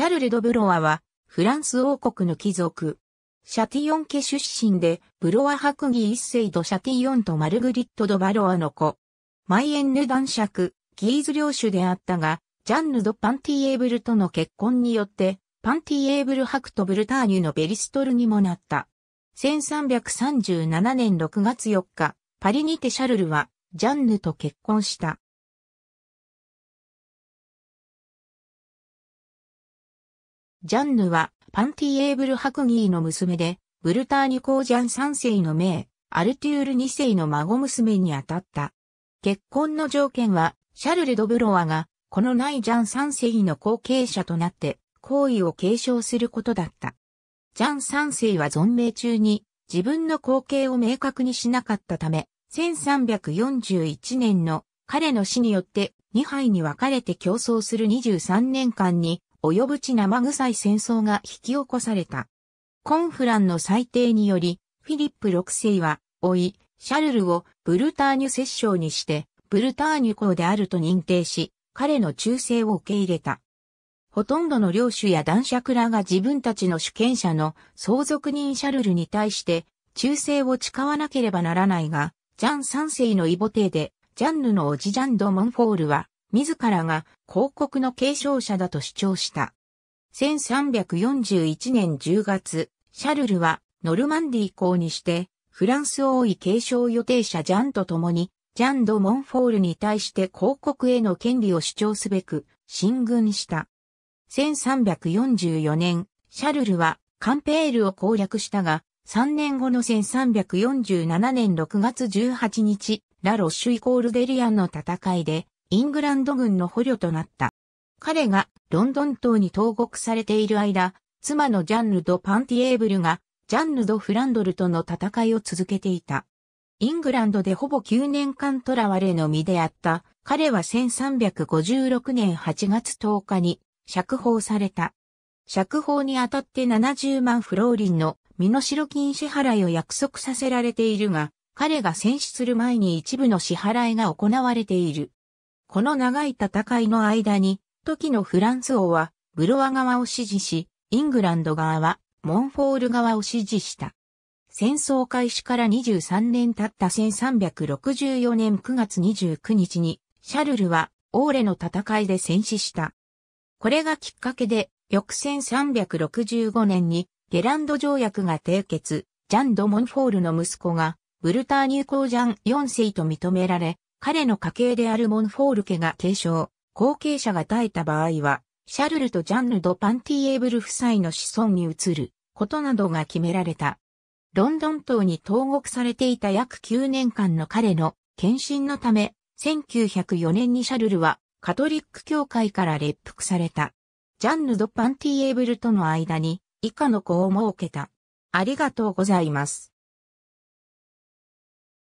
シャルル・ド・ブロワは、フランス王国の貴族。シャティオン家出身で、ブロワ伯義一世ド・シャティオンとマルグリット・ド・バロワの子。マイエンヌ男爵、ギーズ領主であったが、ジャンヌ・ド・パンティエーブルとの結婚によって、パンティエーブル伯とブルターニュのベリストルにもなった。1337年6月4日、パリにてシャルルは、ジャンヌと結婚した。ジャンヌは、パンティエーブル・ハクギーの娘で、ブルターニュ・コージャン3世の名、アルテュール2世の孫娘にあたった。結婚の条件は、シャルル・ド・ブロワが、このないジャン3世の後継者となって、行為を継承することだった。ジャン3世は存命中に、自分の後継を明確にしなかったため、1341年の彼の死によって2杯に分かれて競争する23年間に及ぶち生臭い戦争が引き起こされた。コンフランの裁定により、フィリップ6世は、老い、シャルルをブルターニュ摂政にして、ブルターニュ公であると認定し、彼の忠誠を受け入れた。ほとんどの領主や男爵らが自分たちの主権者の相続人シャルルに対して忠誠を誓わなければならないが、ジャン3世の異母帝で、ジャンヌのおじジャンド・モンフォールは、自らが広告の継承者だと主張した。1341年10月、シャルルはノルマンディー公にして、フランス王位継承予定者ジャンと共に、ジャン・ド・モンフォールに対して広告への権利を主張すべく、進軍した。1344年、シャルルはカンペールを攻略したが、3年後の1347年6月18日、ラ・ロッシュイコールデリアンの戦いで、イングランド軍の捕虜となった。彼がロンドン島に投獄されている間、妻のジャンヌ・ド・パンティエーブルがジャンヌ・ド・フランドルとの戦いを続けていた。イングランドでほぼ9年間囚われの身であった。彼は1356年8月10日に釈放された。釈放にあたって70万フローリンの身代金支払いを約束させられているが、彼が戦死する前に一部の支払いが行われている。この長い戦いの間に、時のフランス王は、ブロワ側を支持し、イングランド側は、モンフォール側を支持した。戦争開始から23年経った1364年9月29日に、シャルルは、オーレの戦いで戦死した。これがきっかけで、翌1365年に、ゲランド条約が締結、ジャン・ド・モンフォールの息子が、ブルターニュコージャン4世と認められ、彼の家系であるモンフォール家が継承、後継者が絶えた場合は、シャルルとジャンヌ・ド・パンティエーブル夫妻の子孫に移ることなどが決められた。ロンドン島に投獄されていた約9年間の彼の献身のため、1904年にシャルルはカトリック教会から列服された。ジャンヌ・ド・パンティエーブルとの間に以下の子を設けた。ありがとうございます。